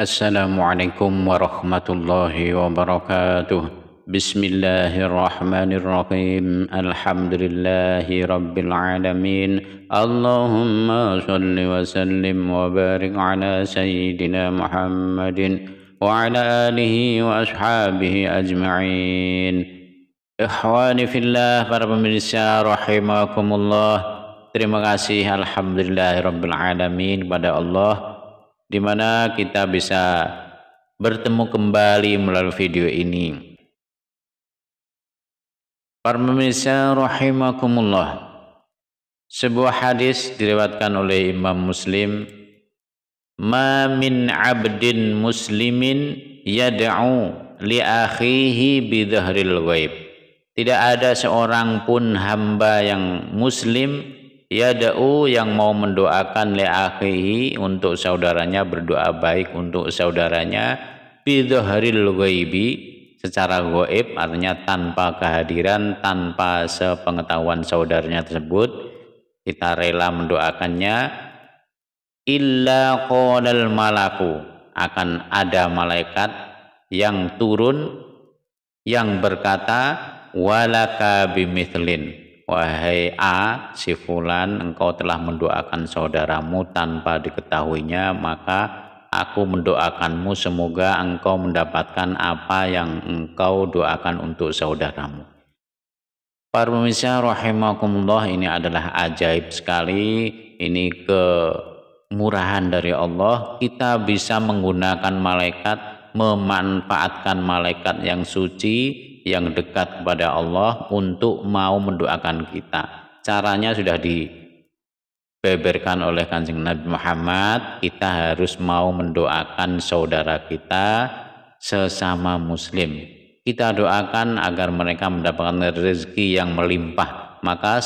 Assalamualaikum warahmatullahi wabarakatuh. Bismillahirrahmanirrahim. Alhamdulillahi rabbil alamin. Allahumma salli wa sallim wa barik ala sayyidina Muhammadin wa ala alihi wa ashabihi ajma'in. Ikhwani fillah para pemirsa rahimakumullah. Terima kasih alhamdulillah rabbil alamin pada Allah di mana kita bisa bertemu kembali melalui video ini. Para pemirsa rahimakumullah. Sebuah hadis diriwatkan oleh Imam Muslim, "Ma min 'abdin muslimin yad'u li akhihi bi dhahril ghaib." Tidak ada seorang pun hamba yang muslim Ya da'u yang mau mendoakan li'akhihi untuk saudaranya berdoa baik untuk saudaranya bidhahril ghaibi secara goib artinya tanpa kehadiran tanpa sepengetahuan saudaranya tersebut kita rela mendoakannya illa qolal malaku akan ada malaikat yang turun yang berkata walaka bimithlin Wahai A, si Fulan, engkau telah mendoakan saudaramu tanpa diketahuinya, maka aku mendoakanmu semoga engkau mendapatkan apa yang engkau doakan untuk saudaramu. Para pemirsa rahimakumullah ini adalah ajaib sekali, ini kemurahan dari Allah. Kita bisa menggunakan malaikat memanfaatkan malaikat yang suci yang dekat kepada Allah untuk mau mendoakan kita. Caranya sudah dibeberkan oleh Kanjeng Nabi Muhammad, kita harus mau mendoakan saudara kita sesama muslim. Kita doakan agar mereka mendapatkan rezeki yang melimpah. Maka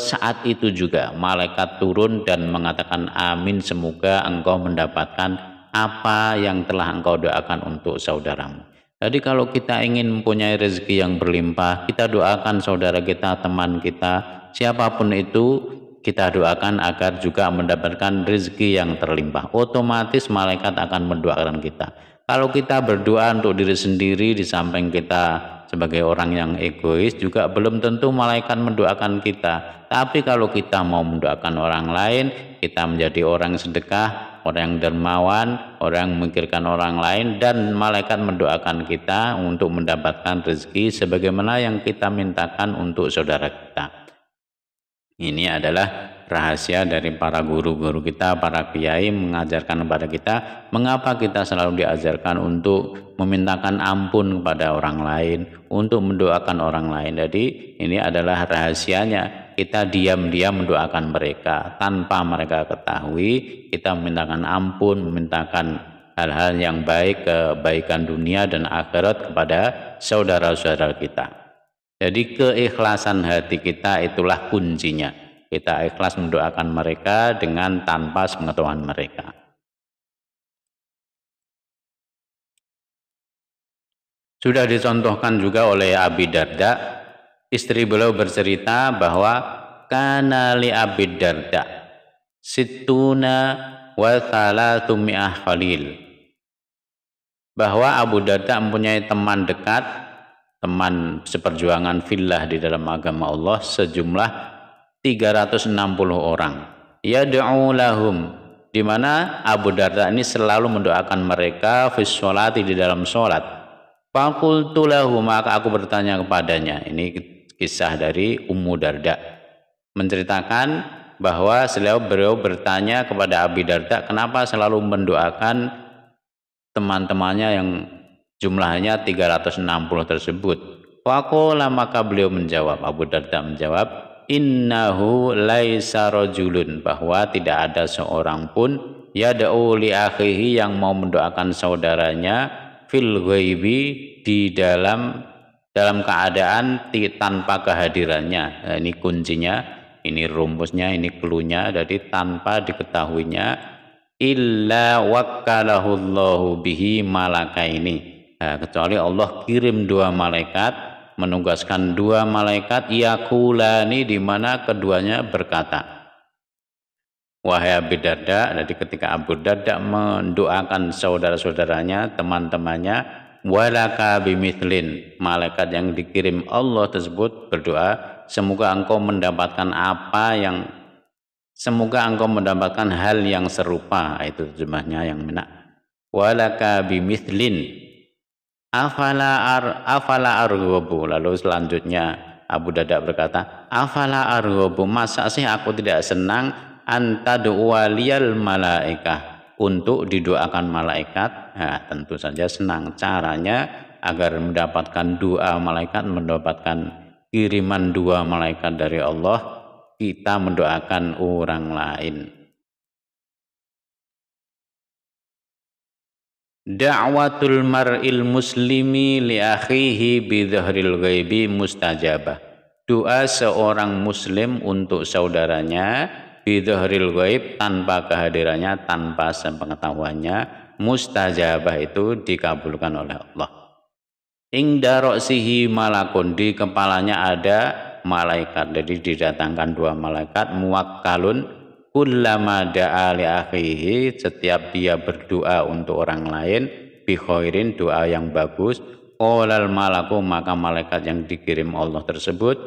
saat itu juga malaikat turun dan mengatakan amin semoga engkau mendapatkan apa yang telah engkau doakan untuk saudaramu. Jadi kalau kita ingin mempunyai rezeki yang berlimpah, kita doakan saudara kita, teman kita, siapapun itu, kita doakan agar juga mendapatkan rezeki yang terlimpah. Otomatis malaikat akan mendoakan kita. Kalau kita berdoa untuk diri sendiri di samping kita sebagai orang yang egois juga belum tentu malaikat mendoakan kita. Tapi kalau kita mau mendoakan orang lain, kita menjadi orang sedekah, orang dermawan, orang memikirkan orang lain dan malaikat mendoakan kita untuk mendapatkan rezeki sebagaimana yang kita mintakan untuk saudara kita. Ini adalah rahasia dari para guru-guru kita, para kiai mengajarkan kepada kita mengapa kita selalu diajarkan untuk memintakan ampun kepada orang lain, untuk mendoakan orang lain. Jadi ini adalah rahasianya kita diam-diam mendoakan mereka tanpa mereka ketahui kita memintakan ampun memintakan hal-hal yang baik kebaikan dunia dan akhirat kepada saudara-saudara kita jadi keikhlasan hati kita itulah kuncinya kita ikhlas mendoakan mereka dengan tanpa sepengetahuan mereka sudah dicontohkan juga oleh Abi Darda Istri beliau bercerita bahwa kana li abid Darda situna wa thalathumiyah khalil bahwa Abu Darda mempunyai teman dekat teman seperjuangan fillah di dalam agama Allah sejumlah 360 orang ya lahum di mana Abu Darda ini selalu mendoakan mereka fi di dalam salat fakultu maka aku bertanya kepadanya ini kisah dari Ummu Darda menceritakan bahwa selalu beliau bertanya kepada Abi Darda kenapa selalu mendoakan teman-temannya yang jumlahnya 360 tersebut. Wakola maka beliau menjawab, Abu Darda menjawab, innahu laisa rajulun bahwa tidak ada seorang pun yada'u li akhihi yang mau mendoakan saudaranya fil ghaibi di dalam dalam keadaan tanpa kehadirannya. Nah, ini kuncinya, ini rumusnya, ini keluhnya. Jadi tanpa diketahuinya illa allahu bihi malaka ini. Nah, kecuali Allah kirim dua malaikat menugaskan dua malaikat yakulani di mana keduanya berkata wahai Abu Darda jadi ketika Abu Darda mendoakan saudara-saudaranya teman-temannya walaka bimithlin malaikat yang dikirim Allah tersebut berdoa semoga engkau mendapatkan apa yang semoga engkau mendapatkan hal yang serupa nah, itu terjemahnya yang menak. walaka bimithlin afala ar afala arghabu lalu selanjutnya Abu Dada berkata afala arghabu masa sih aku tidak senang anta du'waliyal malaikah untuk didoakan malaikat Nah, tentu saja senang caranya agar mendapatkan doa malaikat, mendapatkan kiriman dua malaikat dari Allah, kita mendoakan orang lain. Da'watul mar'il muslimi li akhihi bidhahril ghaibi mustajabah. Doa seorang muslim untuk saudaranya bidhahril ghaib tanpa kehadirannya, tanpa sepengetahuannya mustajabah itu dikabulkan oleh Allah. Ing daroksihi malakun di kepalanya ada malaikat. Jadi didatangkan dua malaikat Muak kullama da'a li akhihi setiap dia berdoa untuk orang lain bi khairin doa yang bagus olal malaku maka malaikat yang dikirim Allah tersebut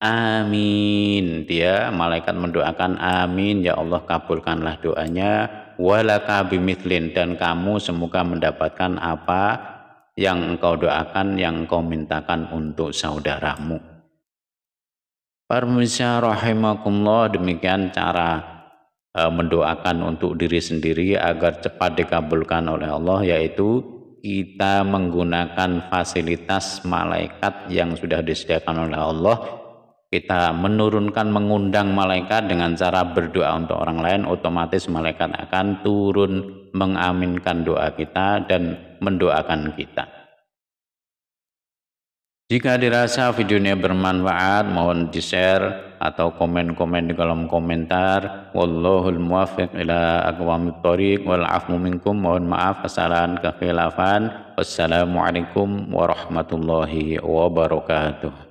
amin dia malaikat mendoakan amin ya Allah kabulkanlah doanya walaka bimithlin dan kamu semoga mendapatkan apa yang engkau doakan yang engkau mintakan untuk saudaramu Parmisya rahimakumullah demikian cara e, mendoakan untuk diri sendiri agar cepat dikabulkan oleh Allah yaitu kita menggunakan fasilitas malaikat yang sudah disediakan oleh Allah kita menurunkan mengundang malaikat dengan cara berdoa untuk orang lain otomatis malaikat akan turun mengaminkan doa kita dan mendoakan kita jika dirasa video ini bermanfaat mohon di share atau komen-komen di kolom komentar wallahul muwaffiq ila aqwamit thoriq wal afu minkum mohon maaf kesalahan kekhilafan wassalamualaikum warahmatullahi wabarakatuh